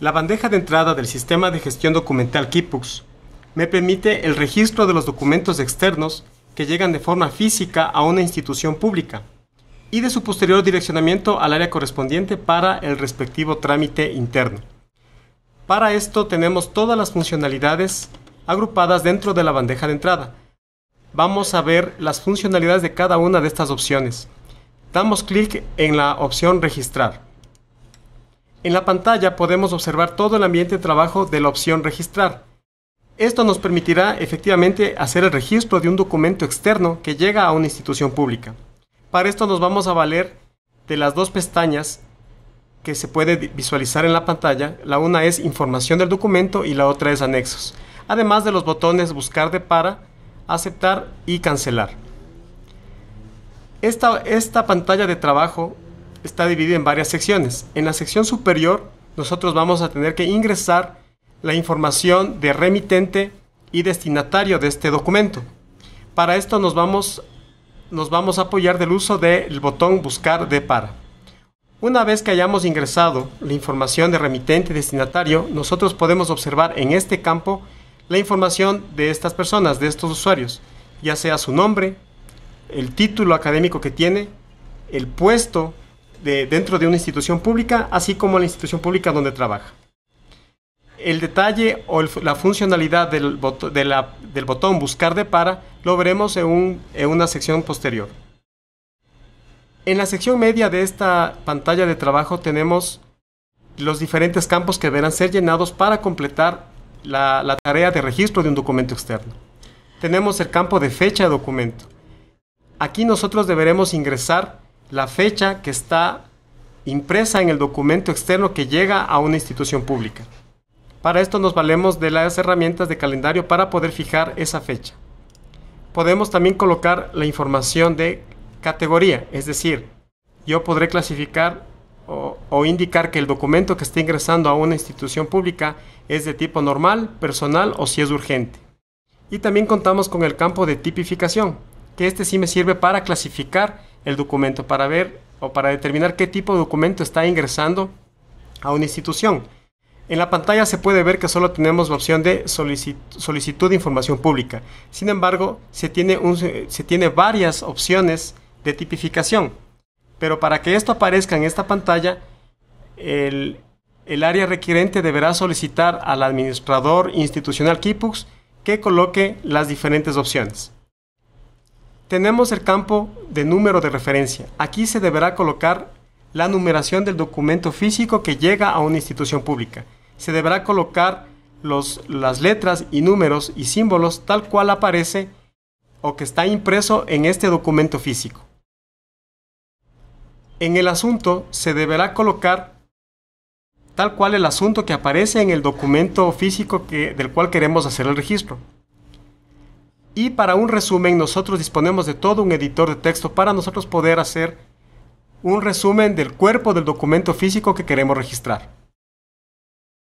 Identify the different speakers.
Speaker 1: La bandeja de entrada del sistema de gestión documental Kipux me permite el registro de los documentos externos que llegan de forma física a una institución pública y de su posterior direccionamiento al área correspondiente para el respectivo trámite interno. Para esto tenemos todas las funcionalidades agrupadas dentro de la bandeja de entrada. Vamos a ver las funcionalidades de cada una de estas opciones. Damos clic en la opción Registrar. En la pantalla podemos observar todo el ambiente de trabajo de la opción Registrar. Esto nos permitirá efectivamente hacer el registro de un documento externo que llega a una institución pública. Para esto nos vamos a valer de las dos pestañas que se puede visualizar en la pantalla. La una es información del documento y la otra es anexos. Además de los botones buscar de para, aceptar y cancelar. Esta, esta pantalla de trabajo está dividida en varias secciones. En la sección superior nosotros vamos a tener que ingresar la información de remitente y destinatario de este documento. Para esto nos vamos, nos vamos a apoyar del uso del botón buscar de para. Una vez que hayamos ingresado la información de remitente y destinatario, nosotros podemos observar en este campo la información de estas personas, de estos usuarios, ya sea su nombre, el título académico que tiene, el puesto dentro de una institución pública, así como la institución pública donde trabaja. El detalle o la funcionalidad del, botón buscar de para lo veremos en, una sección posterior. En la sección media de esta pantalla de trabajo tenemos los diferentes campos que deberán ser llenados para completar la, la, tarea de registro de un documento externo. Tenemos el campo de fecha de documento. Aquí nosotros deberemos ingresar la fecha que está impresa en el documento externo que llega a una institución pública. Para esto nos valemos de las herramientas de calendario para poder fijar esa fecha. Podemos también colocar la información de categoría, es decir, yo podré clasificar o, indicar que el documento que está ingresando a una institución pública es de tipo normal, personal o si es urgente. Y también contamos con el campo de tipificación, que este sí me sirve para clasificar el documento, para ver o para determinar qué tipo de documento está ingresando a una institución. En la pantalla se puede ver que solo tenemos la opción de solicitud de información pública. Sin embargo, se tiene, varias opciones de tipificación. Pero para que esto aparezca en esta pantalla, el, el área requerente deberá solicitar al administrador institucional KIPUX que coloque las diferentes opciones. Tenemos el campo de número de referencia. Aquí se deberá colocar la numeración del documento físico que llega a una institución pública. Se deberá colocar los, las letras y números y símbolos tal cual aparece o que está impreso en este documento físico. En el asunto se deberá colocar tal cual el asunto que aparece en el documento físico que, del cual queremos hacer el registro. Y para un resumen, nosotros disponemos de todo un editor de texto para nosotros poder hacer un resumen del cuerpo del documento físico que queremos registrar.